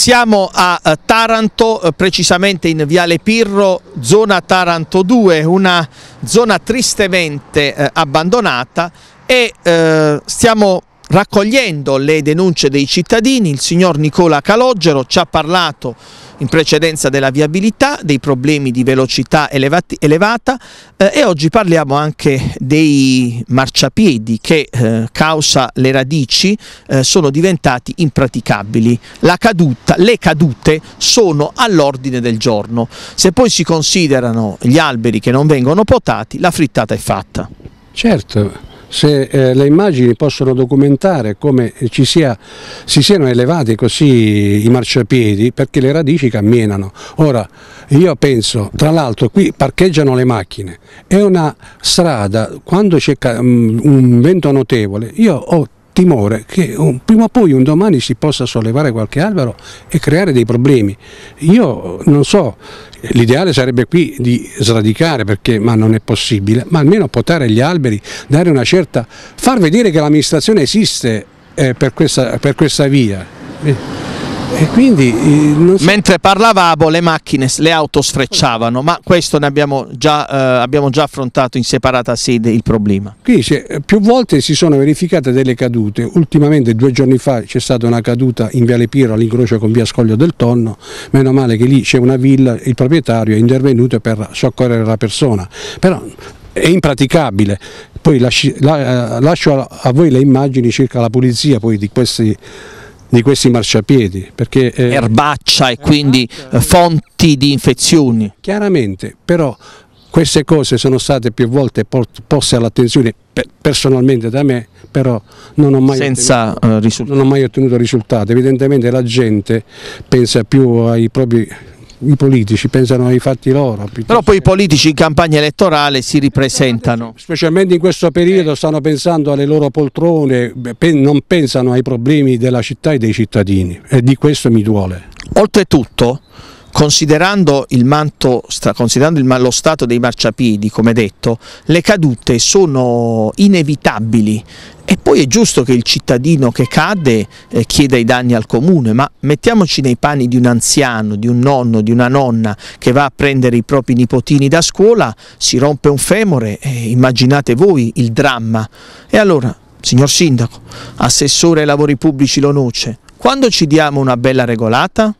siamo a eh, Taranto, eh, precisamente in Viale Pirro, zona Taranto 2, una zona tristemente eh, abbandonata e stiamo Raccogliendo le denunce dei cittadini, il signor Nicola Calogero ci ha parlato in precedenza della viabilità, dei problemi di velocità elevati, elevata eh, e oggi parliamo anche dei marciapiedi che eh, causa le radici eh, sono diventati impraticabili. Caduta, le cadute sono all'ordine del giorno. Se poi si considerano gli alberi che non vengono potati, la frittata è fatta. Certo, se eh, le immagini possono documentare come ci sia, si siano elevati così i marciapiedi perché le radici camminano. Ora io penso, tra l'altro qui parcheggiano le macchine, è una strada, quando c'è mm, un vento notevole, io ho timore che un, oh, prima o poi un domani si possa sollevare qualche albero e creare dei problemi. Io non so, l'ideale sarebbe qui di sradicare perché ma non è possibile, ma almeno potare gli alberi, dare una certa, far vedere che l'amministrazione esiste eh, per, questa, per questa via. Eh. Quindi, eh, so. Mentre parlavamo le macchine, le auto sfrecciavano, ma questo ne abbiamo già, eh, abbiamo già affrontato in separata sede il problema. Qui se, eh, più volte si sono verificate delle cadute, ultimamente due giorni fa c'è stata una caduta in Viale Piero all'incrocio con Via Scoglio del Tonno, meno male che lì c'è una villa, il proprietario è intervenuto per soccorrere la persona, però è impraticabile. Poi lasci, la, eh, lascio a, a voi le immagini circa la pulizia di questi di questi marciapiedi. Perché, eh, Erbaccia e quindi eh, fonti di infezioni. Chiaramente, però queste cose sono state più volte poste all'attenzione personalmente da me, però non ho, mai Senza, ottenuto, uh, non ho mai ottenuto risultati. Evidentemente la gente pensa più ai propri i politici pensano ai fatti loro. Però poi i politici in campagna elettorale si ripresentano. Specialmente in questo periodo stanno pensando alle loro poltrone, non pensano ai problemi della città e dei cittadini e di questo mi duole. Oltretutto Considerando, il manto, considerando il, lo stato dei marciapiedi, come detto, le cadute sono inevitabili e poi è giusto che il cittadino che cade eh, chieda i danni al comune, ma mettiamoci nei panni di un anziano, di un nonno, di una nonna che va a prendere i propri nipotini da scuola, si rompe un femore, eh, immaginate voi il dramma. E allora, signor sindaco, assessore ai lavori pubblici Lonoce, quando ci diamo una bella regolata?